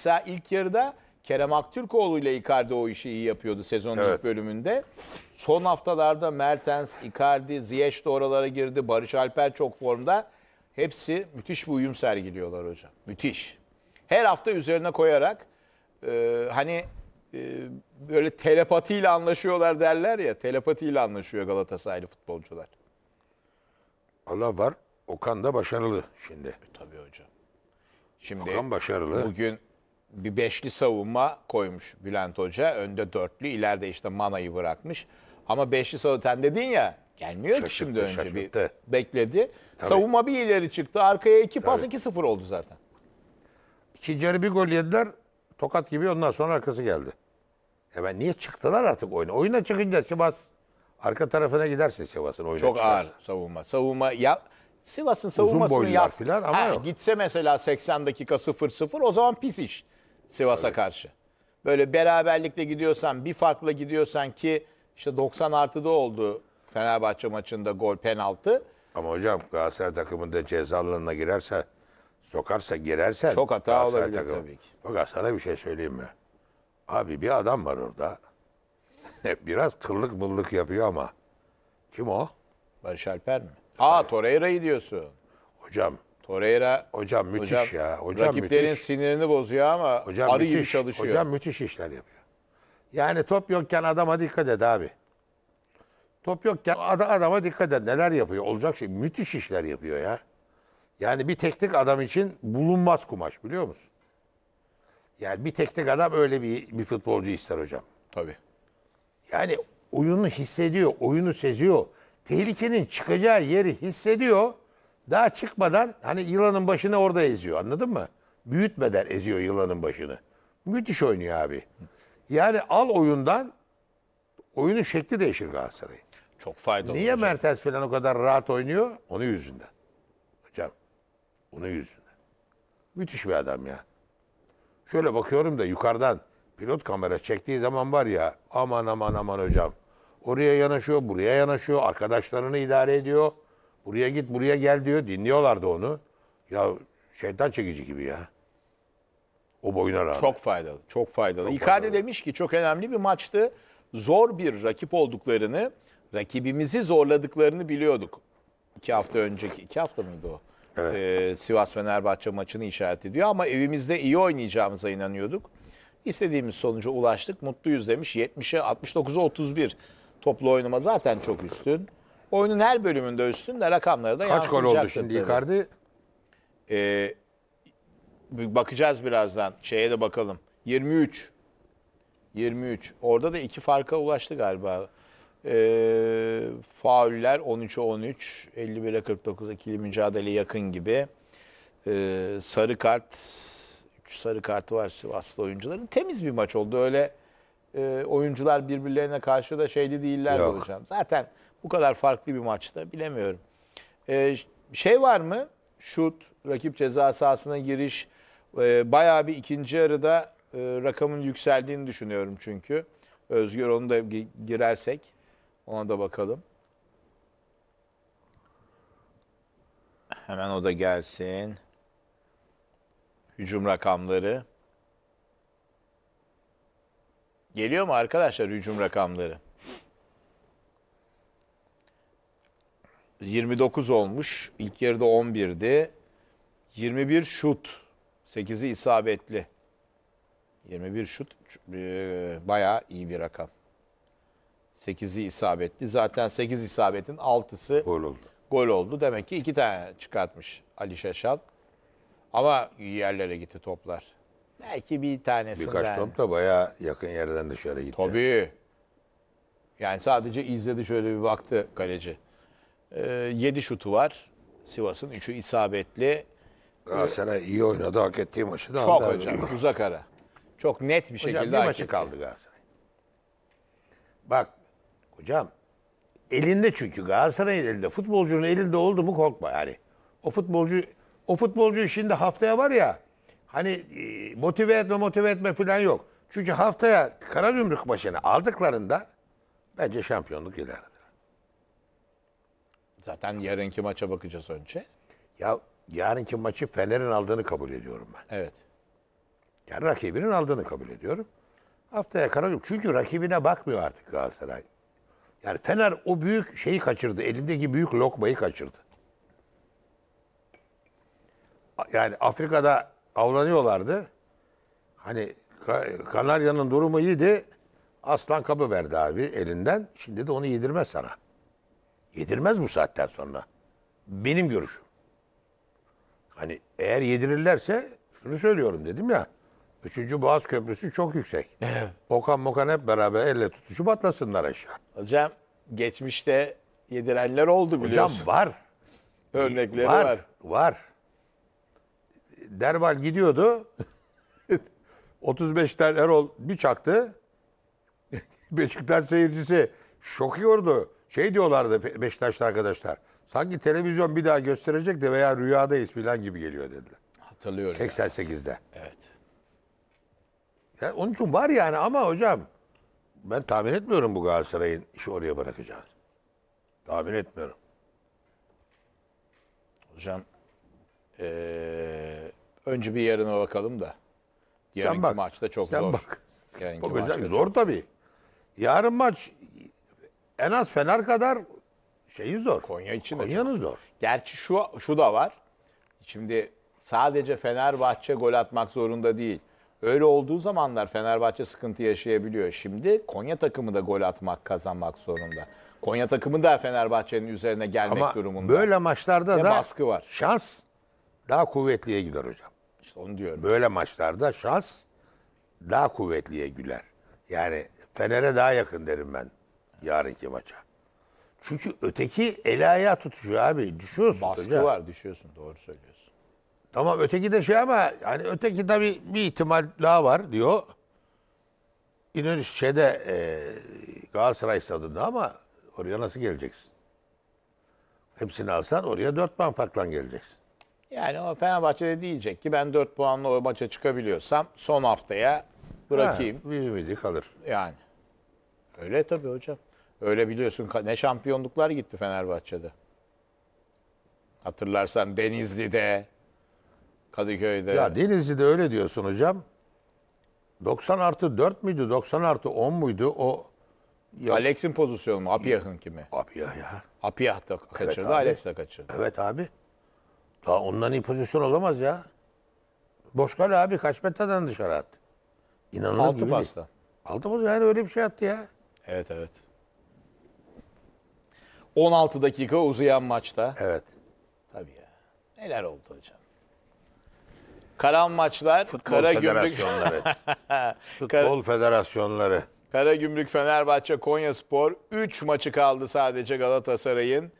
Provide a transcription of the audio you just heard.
Mesela ilk yarıda Kerem Aktürkoğlu ile Icardi o işi iyi yapıyordu sezonun Evet. ilk bölümünde. Son haftalarda Mertens, Icardi, Ziyech de oralara girdi. Barış Alper çok formda. Hepsi müthiş bir uyum sergiliyorlar hocam. Müthiş. Her hafta üzerine koyarak e, hani e, böyle telepatiyle anlaşıyorlar derler ya. Telepatiyle anlaşıyor Galatasaraylı futbolcular. Allah var. Okan da başarılı şimdi. E, tabii hocam. Şimdi Okan başarılı. bugün bir beşli savunma koymuş Bülent Hoca. Önde dörtlü, ileride işte Mana'yı bırakmış. Ama beşli savunma, sen dedin ya gelmiyor şaşırttı, ki şimdi önce şaşırttı. bir bekledi. Tabii. Savunma bir ileri çıktı. Arkaya iki pas iki sıfır oldu zaten. İkinci yarı bir gol yediler. Tokat gibi ondan sonra arkası geldi. Hemen niye çıktılar artık oyuna? Oyuna çıkınca Sivas arka tarafına giderse Sivas'ın oyuna Çok çıkarsa. ağır savunma. Savunma ya Sivas'ın savunmasını yaz. Ama ha, yok. gitse mesela 80 dakika 0-0 o zaman pis iş. Sivas'a karşı. Böyle beraberlikle gidiyorsan, bir farkla gidiyorsan ki işte 90 artıda oldu Fenerbahçe maçında gol penaltı. Ama hocam Galatasaray takımında ceza girerse, sokarsa girerse Çok hata Galatasaray olabilir tabii ki. Bak Galatasaray'a bir şey söyleyeyim mi? Abi bir adam var orada. Biraz kıllık mıllık yapıyor ama. Kim o? Barış Alper mi? Aa Torreira'yı diyorsun. Hocam Torreira hocam müthiş hocam, ya. Hocam rakiplerin müthiş. sinirini bozuyor ama hocam arı müthiş, gibi çalışıyor. Hocam müthiş işler yapıyor. Yani top yokken adama dikkat et abi. Top yokken ad adama dikkat et. Neler yapıyor? Olacak şey. Müthiş işler yapıyor ya. Yani bir teknik adam için bulunmaz kumaş biliyor musun? Yani bir teknik adam öyle bir, bir futbolcu ister hocam. Tabii. Yani oyunu hissediyor, oyunu seziyor. Tehlikenin çıkacağı yeri hissediyor daha çıkmadan hani yılanın başını orada eziyor anladın mı? Büyütmeden eziyor yılanın başını. Müthiş oynuyor abi. Yani al oyundan oyunun şekli değişir Galatasaray'ın. Çok faydalı. Niye hocam. Mertens falan o kadar rahat oynuyor? Onun yüzünden. Hocam onun yüzünden. Müthiş bir adam ya. Şöyle bakıyorum da yukarıdan pilot kamera çektiği zaman var ya aman aman aman hocam. Oraya yanaşıyor, buraya yanaşıyor, arkadaşlarını idare ediyor. Buraya git buraya gel diyor. Dinliyorlardı onu. Ya şeytan çekici gibi ya. O boyuna rağmen. Çok faydalı. Çok faydalı. Çok İkade demiş ki çok önemli bir maçtı. Zor bir rakip olduklarını, rakibimizi zorladıklarını biliyorduk. İki hafta önceki, iki hafta mıydı o? Evet. Ee, Sivas Fenerbahçe maçını işaret ediyor ama evimizde iyi oynayacağımıza inanıyorduk. İstediğimiz sonuca ulaştık. Mutluyuz demiş. 70'e 69'a 31 toplu oynama zaten çok üstün oyunun her bölümünde üstünde rakamları da Kaç gol oldu şimdi Icardi? Ee, bakacağız birazdan. Şeye de bakalım. 23. 23. Orada da iki farka ulaştı galiba. Ee, fauller 13'e 13, 51'e 49, ikili mücadele yakın gibi. Ee, sarı kart, 3 sarı kartı var Sivaslı oyuncuların. Temiz bir maç oldu. Öyle e, oyuncular birbirlerine karşı da şeyli değiller Yok. Zaten bu kadar farklı bir maçta bilemiyorum. Ee, şey var mı? Şut, rakip ceza sahasına giriş. E, bayağı bir ikinci yarıda e, rakamın yükseldiğini düşünüyorum çünkü. Özgür onu da girersek ona da bakalım. Hemen o da gelsin. Hücum rakamları. Geliyor mu arkadaşlar hücum rakamları? 29 olmuş. İlk yarıda 11'di. 21 şut. 8'i isabetli. 21 şut e, bayağı iyi bir rakam. 8'i isabetli. Zaten 8 isabetin 6'sı gol oldu. Gol oldu. Demek ki 2 tane çıkartmış Ali Şaşal. Ama yerlere gitti toplar. Belki bir tanesinden. Birkaç top da bayağı yakın yerden dışarı gitti. Tabii. Yani sadece izledi şöyle bir baktı kaleci. 7 ee, şutu var. Sivas'ın 3'ü isabetli. Galatasaray ee, iyi oynadı. Hak ettiği maçı da Çok aldı. hocam uzak ara. Çok net bir şekilde hocam, bir hak maçı etti. kaldı Galatasaray. Bak hocam elinde çünkü Galatasaray'ın elinde futbolcunun elinde oldu mu korkma yani. O futbolcu o futbolcu şimdi haftaya var ya hani e, motive etme motive etme falan yok. Çünkü haftaya Karagümrük maçını aldıklarında bence şampiyonluk ilerler. Zaten yarınki maça bakacağız önce. Ya yarınki maçı Fener'in aldığını kabul ediyorum ben. Evet. Yani rakibinin aldığını kabul ediyorum. Haftaya Karagümrük. Çünkü rakibine bakmıyor artık Galatasaray. Yani Fener o büyük şeyi kaçırdı. Elindeki büyük lokmayı kaçırdı. Yani Afrika'da avlanıyorlardı. Hani Kanarya'nın durumu iyiydi. Aslan kabı verdi abi elinden. Şimdi de onu yedirmez sana. Yedirmez bu saatten sonra. Benim görüşüm. Hani eğer yedirirlerse şunu söylüyorum dedim ya. Üçüncü Boğaz Köprüsü çok yüksek. Okan Mokan hep beraber elle tutuşup atlasınlar aşağı. Hocam geçmişte yedirenler oldu biliyorsun. Hocam var. Örnekleri var. Var. var. Derval gidiyordu. tane Erol bir çaktı. Beşiktaş seyircisi şok yordu. Şey diyorlardı Beşiktaşlı arkadaşlar. Sanki televizyon bir daha gösterecek de veya rüyadayız filan gibi geliyor dediler. Hatırlıyorum. 88'de. Yani. Evet. Ya onun için var yani ama hocam ben tahmin etmiyorum bu Galatasaray'ın işi oraya bırakacağız. Tahmin etmiyorum. Hocam ee, önce bir yarına bakalım da. Yarınki sen bak, maçta çok sen zor. Bak. Yarınki Bakacak, zor çok... tabii. Yarın maç en az Fener kadar şeyi zor. Konya için de Konya'nın çok zor. Gerçi şu şu da var. Şimdi sadece Fenerbahçe gol atmak zorunda değil. Öyle olduğu zamanlar Fenerbahçe sıkıntı yaşayabiliyor. Şimdi Konya takımı da gol atmak, kazanmak zorunda. Konya takımı da Fenerbahçe'nin üzerine gelmek Ama durumunda. böyle maçlarda da baskı var. Şans daha kuvvetliye gider hocam. İşte onu diyorum. Böyle maçlarda şans daha kuvvetliye güler. Yani Fener'e daha yakın derim ben yarınki maça. Çünkü öteki el ayağı tutuşuyor abi. Düşüyorsun. Baskı hocam. var düşüyorsun doğru söylüyorsun. Tamam öteki de şey ama yani öteki tabii bir ihtimal daha var diyor. İnönü şeyde e, Galatasaray stadında ama oraya nasıl geleceksin? Hepsini alsan oraya 4 puan farkla geleceksin. Yani o Fenerbahçe'de diyecek ki ben 4 puanla o maça çıkabiliyorsam son haftaya bırakayım. Ha, 100 miydi kalır. Yani. Öyle tabii hocam. Öyle biliyorsun ne şampiyonluklar gitti Fenerbahçe'de. Hatırlarsan Denizli'de, Kadıköy'de. Ya Denizli'de öyle diyorsun hocam. 90 artı 4 müydü? 90 artı 10 muydu? O ya... Alex'in pozisyonu mu? Apiyah'ın kimi? Apiyah ya. Apiyah da kaçırdı, evet, Alex de kaçırdı. Evet abi. Daha ondan iyi pozisyon olamaz ya. Boşkal abi kaç metreden dışarı attı? İnanılmaz Altı pasta. Altı pasta yani öyle bir şey attı ya. Evet evet. 16 dakika uzayan maçta. Evet. Tabii ya. Neler oldu hocam? Karan maçlar, Futbol kara federasyonları. Futbol federasyonları. Kara Gümrük Fenerbahçe Konya Spor 3 maçı kaldı sadece Galatasaray'ın.